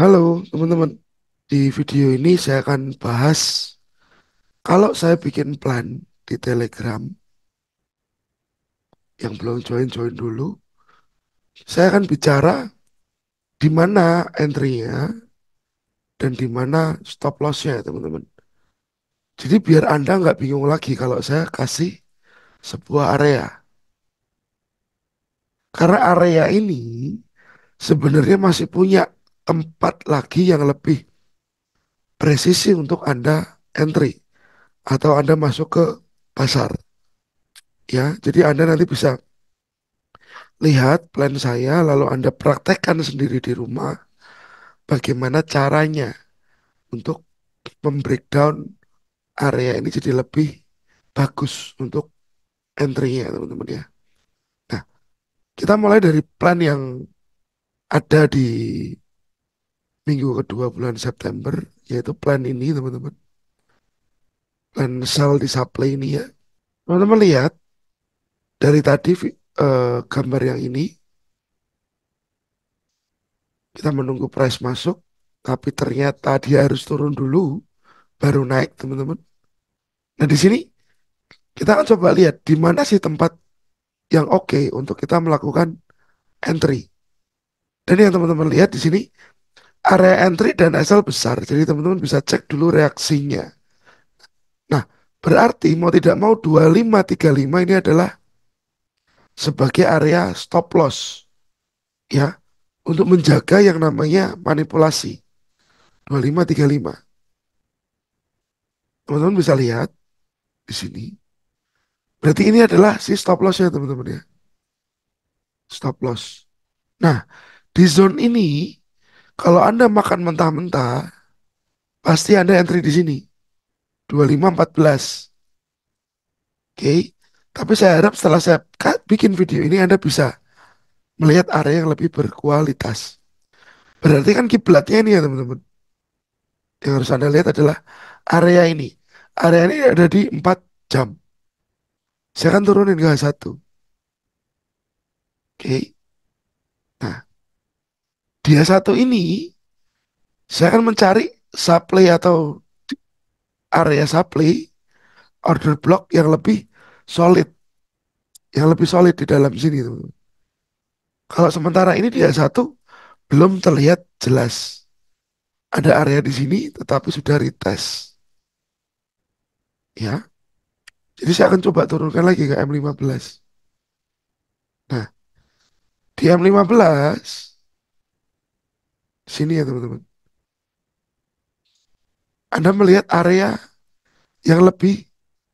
Halo teman-teman, di video ini saya akan bahas kalau saya bikin plan di Telegram yang belum join join dulu, saya akan bicara di mana entry-nya dan di mana stop loss-nya teman-teman. Jadi biar Anda nggak bingung lagi kalau saya kasih sebuah area. Karena area ini sebenarnya masih punya empat lagi yang lebih presisi untuk Anda entry atau Anda masuk ke pasar. Ya, jadi Anda nanti bisa lihat plan saya lalu Anda praktekkan sendiri di rumah bagaimana caranya untuk membreakdown area ini jadi lebih bagus untuk entry-nya teman-teman ya. Nah, kita mulai dari plan yang ada di minggu kedua bulan September, yaitu plan ini teman-teman. Plan sell di supply ini ya. Teman-teman lihat, dari tadi uh, gambar yang ini, kita menunggu price masuk, tapi ternyata dia harus turun dulu, baru naik teman-teman. Nah di sini kita akan coba lihat di mana sih tempat yang oke okay untuk kita melakukan entry. Dan yang teman-teman lihat di sini area entry dan SL besar. Jadi teman-teman bisa cek dulu reaksinya. Nah, berarti mau tidak mau 2535 ini adalah sebagai area stop loss. Ya, untuk menjaga yang namanya manipulasi. 2535. Teman-teman bisa lihat di sini. Berarti ini adalah si stop loss ya teman-teman ya. Stop loss. Nah, di zone ini kalau Anda makan mentah-mentah, pasti Anda entry di sini. 2514. Oke. Okay? Tapi saya harap setelah saya bikin video ini Anda bisa melihat area yang lebih berkualitas. Berarti kan kiblatnya ini ya teman-teman. Yang harus Anda lihat adalah area ini. Area ini ada di 4 jam. Saya akan turunin ke satu. Oke. Okay dia satu ini saya akan mencari supply atau area supply order block yang lebih solid yang lebih solid di dalam sini tuh. Kalau sementara ini dia satu belum terlihat jelas ada area di sini tetapi sudah retest. Ya. Jadi saya akan coba turunkan lagi ke M15. Nah, di M15 Sini ya teman-teman. Anda melihat area yang lebih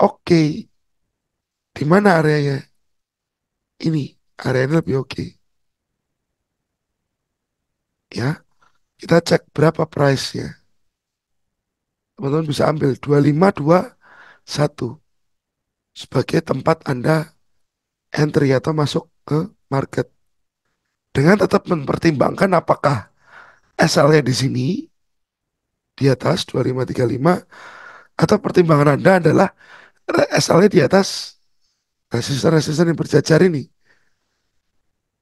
oke. Okay. Di mana areanya? Ini, area yang lebih oke. Okay. Ya, kita cek berapa price-nya. Teman-teman bisa ambil 2521 sebagai tempat Anda entry atau masuk ke market. Dengan tetap mempertimbangkan apakah SL-nya di sini, di atas 2535, atau pertimbangan Anda adalah SL-nya di atas resisten-resisten yang berjajar ini.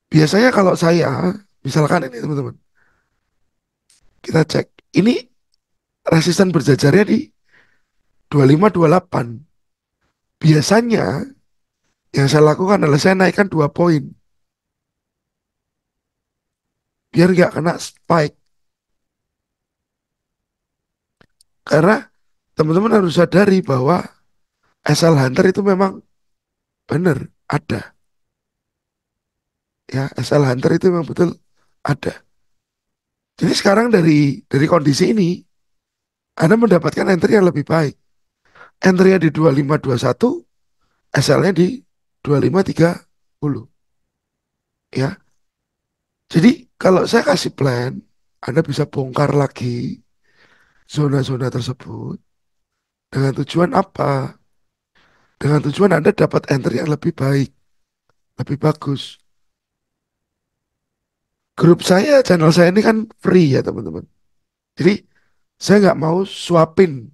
Biasanya kalau saya, misalkan ini teman-teman, kita cek, ini resisten berjajarnya di 2528. Biasanya yang saya lakukan adalah saya naikkan dua poin biar nggak kena spike Karena teman-teman harus sadari bahwa SL hunter itu memang benar ada. Ya, SL hunter itu memang betul ada. Jadi sekarang dari dari kondisi ini Anda mendapatkan entry yang lebih baik. entry di 2521, SL-nya di 2530. Ya. Jadi kalau saya kasih plan, Anda bisa bongkar lagi zona-zona tersebut dengan tujuan apa? Dengan tujuan Anda dapat enter yang lebih baik, lebih bagus. Grup saya, channel saya ini kan free ya teman-teman. Jadi saya nggak mau suapin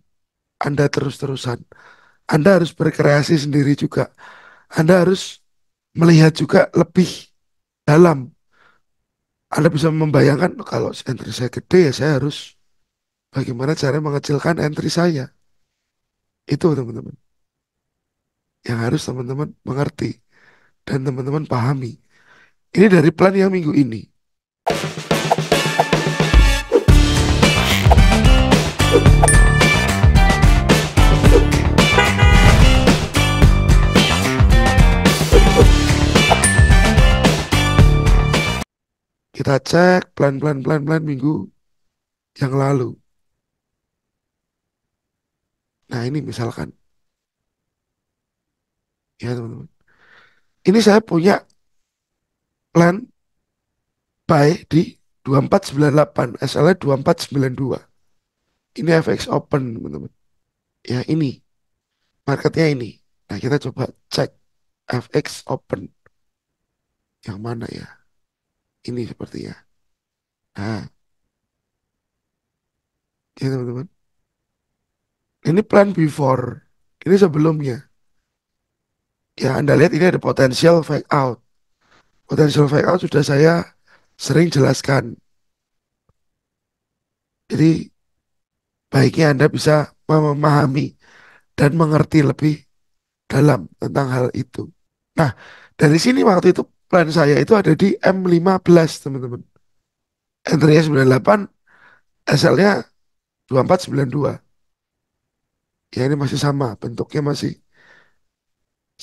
Anda terus-terusan. Anda harus berkreasi sendiri juga. Anda harus melihat juga lebih dalam. Anda bisa membayangkan kalau entry saya gede ya saya harus Bagaimana cara mengecilkan entry saya? Itu teman-teman. Yang harus teman-teman mengerti dan teman-teman pahami. Ini dari plan yang minggu ini. kita cek plan-plan plan-plan minggu yang lalu. Nah ini misalkan, ya teman-teman, ini saya punya plan buy di 2498, SLA 2492. Ini FX open teman-teman. Ya ini, marketnya ini. Nah kita coba cek FX open. Yang mana ya? Ini sepertinya. Nah, ya teman-teman. Ini plan before. Ini sebelumnya. Ya, Anda lihat ini ada potensial fake out. Potensial fake out sudah saya sering jelaskan. Jadi, baiknya Anda bisa memahami dan mengerti lebih dalam tentang hal itu. Nah, dari sini waktu itu plan saya itu ada di M15, teman-teman. Entry-nya 98, SL-nya 2492 ya ini masih sama bentuknya masih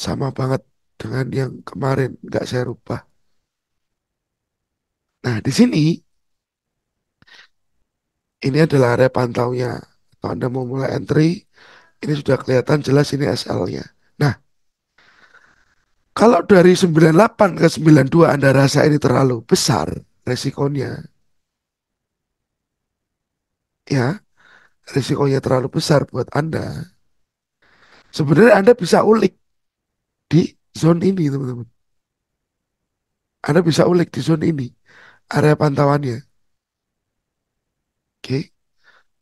sama banget dengan yang kemarin nggak saya rubah nah di sini ini adalah area pantaunya kalau anda mau mulai entry ini sudah kelihatan jelas ini SL-nya nah kalau dari 98 ke 92 anda rasa ini terlalu besar resikonya ya risikonya terlalu besar buat Anda, sebenarnya Anda bisa ulik di zone ini, teman-teman. Anda bisa ulik di zone ini, area pantauannya. Oke. Okay.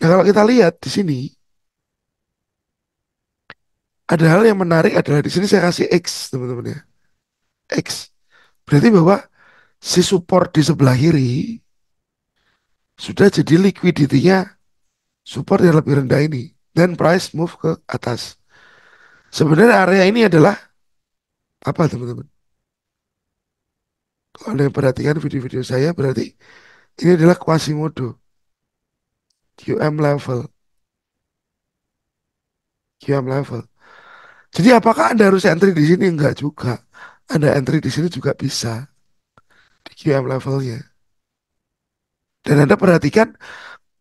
Nah, kalau kita lihat di sini, ada hal yang menarik adalah di sini saya kasih X, teman-teman ya. X. Berarti bahwa si support di sebelah kiri sudah jadi liquidity-nya support yang lebih rendah ini dan price move ke atas. Sebenarnya area ini adalah apa teman-teman? Kalau anda yang perhatikan video-video saya berarti ini adalah Quasimodo. QM level. QM level. Jadi apakah Anda harus entry di sini? Enggak juga. Anda entry di sini juga bisa. Di QM levelnya. Dan Anda perhatikan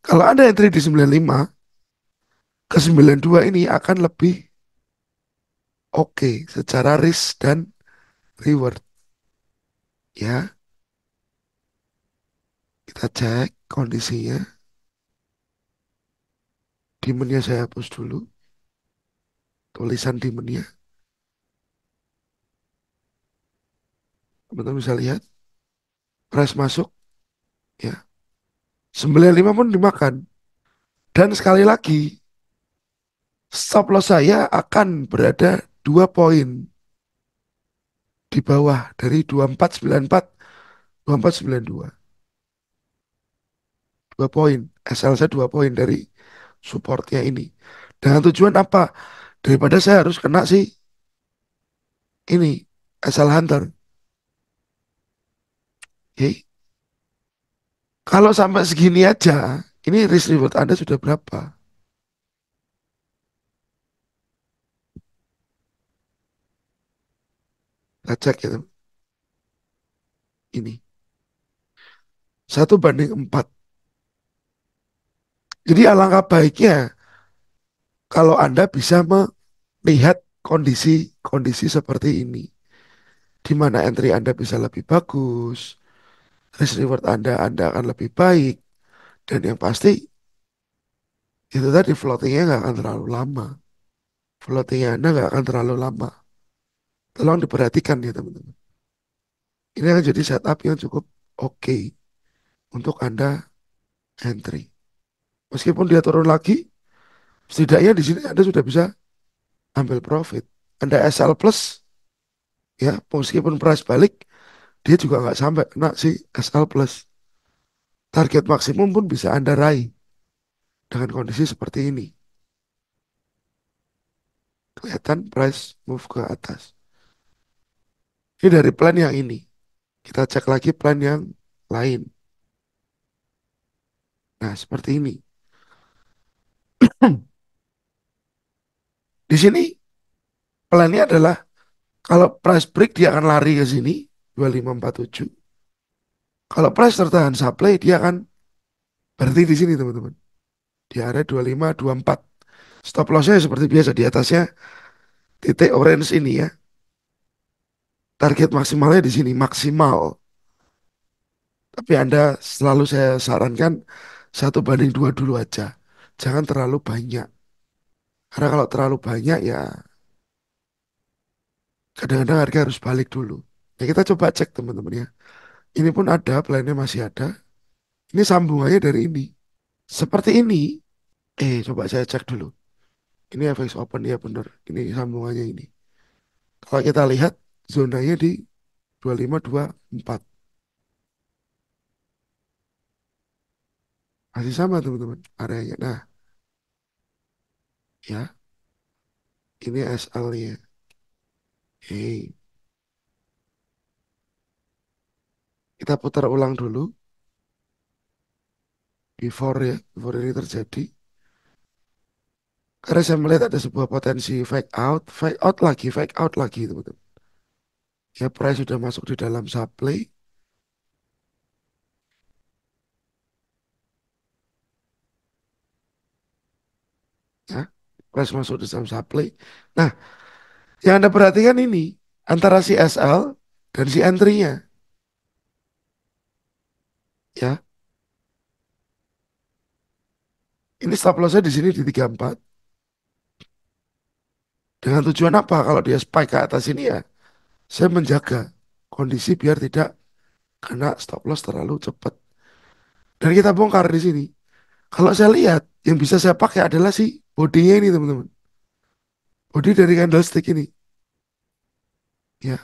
kalau Anda entry di 95, ke 92 ini akan lebih oke okay secara risk dan reward. Ya. Kita cek kondisinya. Dimennya saya hapus dulu. Tulisan dimennya. Teman-teman bisa lihat. Price masuk. Ya lima pun dimakan. Dan sekali lagi, stop loss saya akan berada dua poin di bawah dari dua empat sembilan empat Dua empat sembilan dua dua poin, saya dua poin dari supportnya ini. Dengan tujuan apa? Daripada saya harus kena sih ini SL Hunter. Oke. Okay. Kalau sampai segini aja, ini risk reward Anda sudah berapa? Kita cek ya. Ini. Satu banding empat. Jadi alangkah baiknya kalau Anda bisa melihat kondisi-kondisi seperti ini. Di mana entry Anda bisa lebih bagus, risk reward Anda, Anda akan lebih baik. Dan yang pasti, itu tadi floatingnya nggak akan terlalu lama. Floatingnya Anda nggak akan terlalu lama. Tolong diperhatikan ya teman-teman. Ini akan jadi setup yang cukup oke okay untuk Anda entry. Meskipun dia turun lagi, setidaknya di sini Anda sudah bisa ambil profit. Anda SL plus, ya meskipun price balik, dia juga nggak sampai kena si SL plus. Target maksimum pun bisa Anda raih dengan kondisi seperti ini. Kelihatan price move ke atas. Ini dari plan yang ini. Kita cek lagi plan yang lain. Nah, seperti ini. Di sini plannya adalah kalau price break dia akan lari ke sini, 2547. Kalau price tertahan supply dia akan berhenti di sini teman-teman. Di area 2524. Stop lossnya ya seperti biasa di atasnya titik orange ini ya. Target maksimalnya di sini maksimal. Tapi Anda selalu saya sarankan satu banding dua dulu aja. Jangan terlalu banyak. Karena kalau terlalu banyak ya kadang-kadang harga harus balik dulu. Ya kita coba cek teman-teman ya. Ini pun ada, plannya masih ada. Ini sambungannya dari ini. Seperti ini. Eh, coba saya cek dulu. Ini ya, FX open ya benar. Ini sambungannya ini. Kalau kita lihat zonanya di 2524. Masih sama teman-teman areanya. Nah, ya. Ini SL-nya. Hey. Kita putar ulang dulu. Before ya, before ini terjadi. Karena saya melihat ada sebuah potensi fake out, fake out lagi, fake out lagi, teman-teman. Ya, price sudah masuk di dalam supply. Ya, price masuk di dalam supply. Nah, yang Anda perhatikan ini, antara si SL dan si entry-nya. Ya. Ini stop lossnya di sini di 34. Dengan tujuan apa? Kalau dia spike ke atas ini ya, saya menjaga kondisi biar tidak kena stop loss terlalu cepat. Dan kita bongkar di sini. Kalau saya lihat, yang bisa saya pakai adalah si bodinya ini, teman-teman. Body dari candlestick ini. Ya.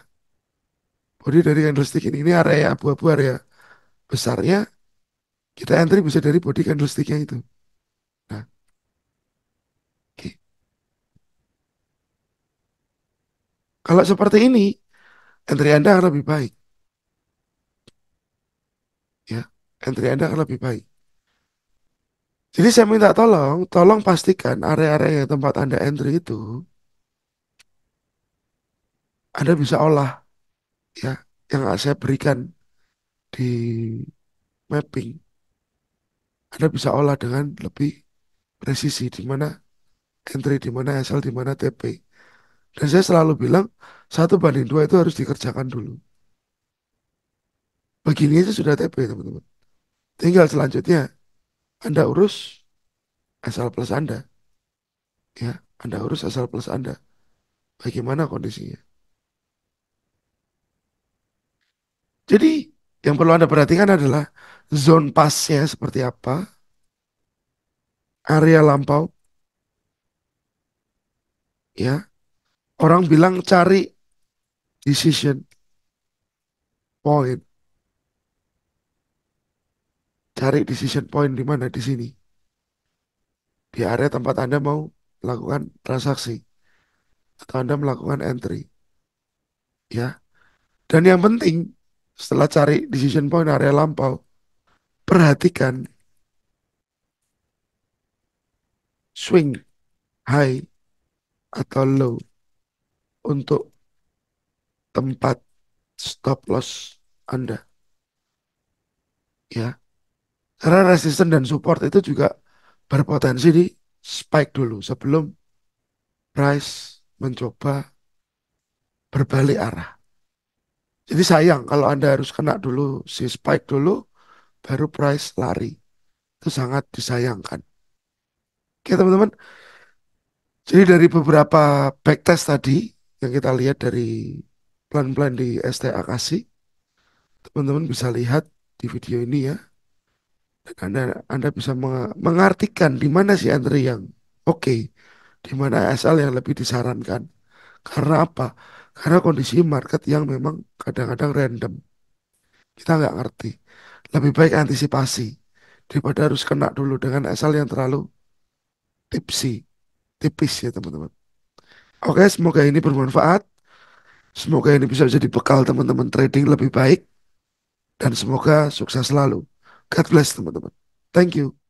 Body dari candlestick ini. Ini area abu-abu area besarnya kita entry bisa dari body candlesticknya itu. Nah. Okay. Kalau seperti ini, entry Anda akan lebih baik. Ya, entry Anda akan lebih baik. Jadi saya minta tolong, tolong pastikan area-area yang tempat Anda entry itu Anda bisa olah ya yang saya berikan di mapping, Anda bisa olah dengan lebih presisi di mana entry, di mana SL, di mana TP. Dan saya selalu bilang, satu banding dua itu harus dikerjakan dulu. Begini aja sudah TP, teman-teman. Tinggal selanjutnya, Anda urus SL plus Anda. Ya, Anda urus SL plus Anda. Bagaimana kondisinya? Jadi yang perlu Anda perhatikan adalah zone pasnya seperti apa, area lampau, ya. Orang bilang cari decision point. Cari decision point di mana di sini. Di area tempat Anda mau melakukan transaksi atau Anda melakukan entry. Ya. Dan yang penting setelah cari decision point area lampau, perhatikan swing high atau low untuk tempat stop loss Anda. Ya. Karena resisten dan support itu juga berpotensi di spike dulu sebelum price mencoba berbalik arah. Jadi sayang kalau Anda harus kena dulu si spike dulu, baru price lari. Itu sangat disayangkan. Oke teman-teman, jadi dari beberapa backtest tadi yang kita lihat dari pelan-pelan di STA kasih, teman-teman bisa lihat di video ini ya. Dan Anda, Anda bisa mengartikan di mana si entry yang oke, okay, di mana SL yang lebih disarankan. Karena apa? Karena kondisi market yang memang kadang-kadang random. Kita nggak ngerti. Lebih baik antisipasi daripada harus kena dulu dengan asal yang terlalu tipsi, tipis ya teman-teman. Oke, semoga ini bermanfaat. Semoga ini bisa jadi bekal teman-teman trading lebih baik. Dan semoga sukses selalu. God bless teman-teman. Thank you.